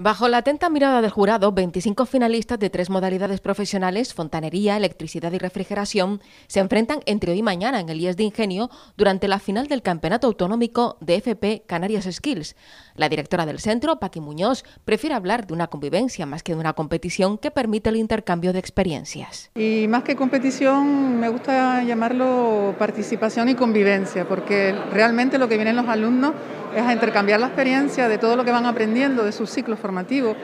Bajo la atenta mirada del jurado, 25 finalistas de tres modalidades profesionales, fontanería, electricidad y refrigeración, se enfrentan entre hoy y mañana en el IES de Ingenio durante la final del Campeonato Autonómico de FP Canarias Skills. La directora del centro, Paqui Muñoz, prefiere hablar de una convivencia más que de una competición que permite el intercambio de experiencias. Y más que competición, me gusta llamarlo participación y convivencia, porque realmente lo que vienen los alumnos a intercambiar la experiencia de todo lo que van aprendiendo, de sus ciclo formativos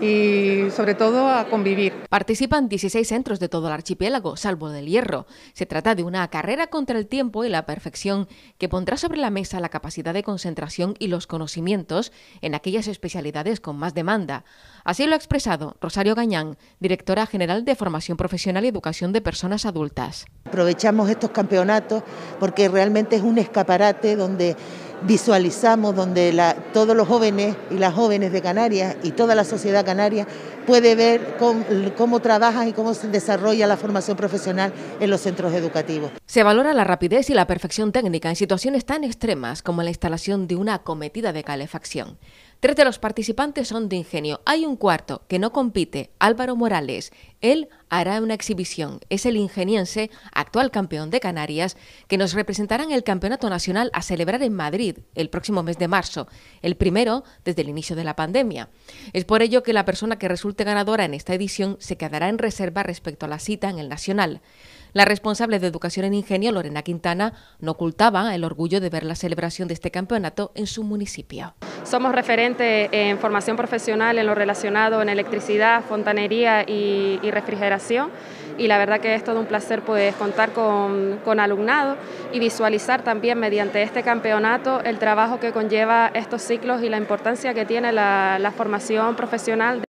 y sobre todo a convivir. Participan 16 centros de todo el archipiélago, salvo del Hierro. Se trata de una carrera contra el tiempo y la perfección que pondrá sobre la mesa la capacidad de concentración y los conocimientos en aquellas especialidades con más demanda. Así lo ha expresado Rosario Gañán, directora general de Formación Profesional y Educación de Personas Adultas. Aprovechamos estos campeonatos porque realmente es un escaparate donde visualizamos donde la, todos los jóvenes y las jóvenes de Canarias y toda la sociedad canaria puede ver cómo, cómo, trabajan y cómo se desarrolla la formación profesional en los centros educativos. Se valora la rapidez y la perfección técnica en situaciones tan extremas como la instalación de una acometida de calefacción. Tres de los participantes son de ingenio. Hay un cuarto que no compite, Álvaro Morales. Él hará una exhibición. Es el ingeniense, actual campeón de Canarias, que nos representará en el Campeonato Nacional a celebrar en Madrid el próximo mes de marzo, el primero desde el inicio de la pandemia. Es por ello que la persona que resulte ganadora en esta edición se quedará en reserva respecto a la cita en el Nacional. La responsable de Educación en Ingenio, Lorena Quintana, no ocultaba el orgullo de ver la celebración de este campeonato en su municipio. Somos referentes en formación profesional en lo relacionado en electricidad, fontanería y, refrigeración y la verdad que es todo un placer poder contar con, con, alumnado y visualizar también mediante este campeonato el trabajo que conlleva estos ciclos y la importancia que tiene la formación profesional.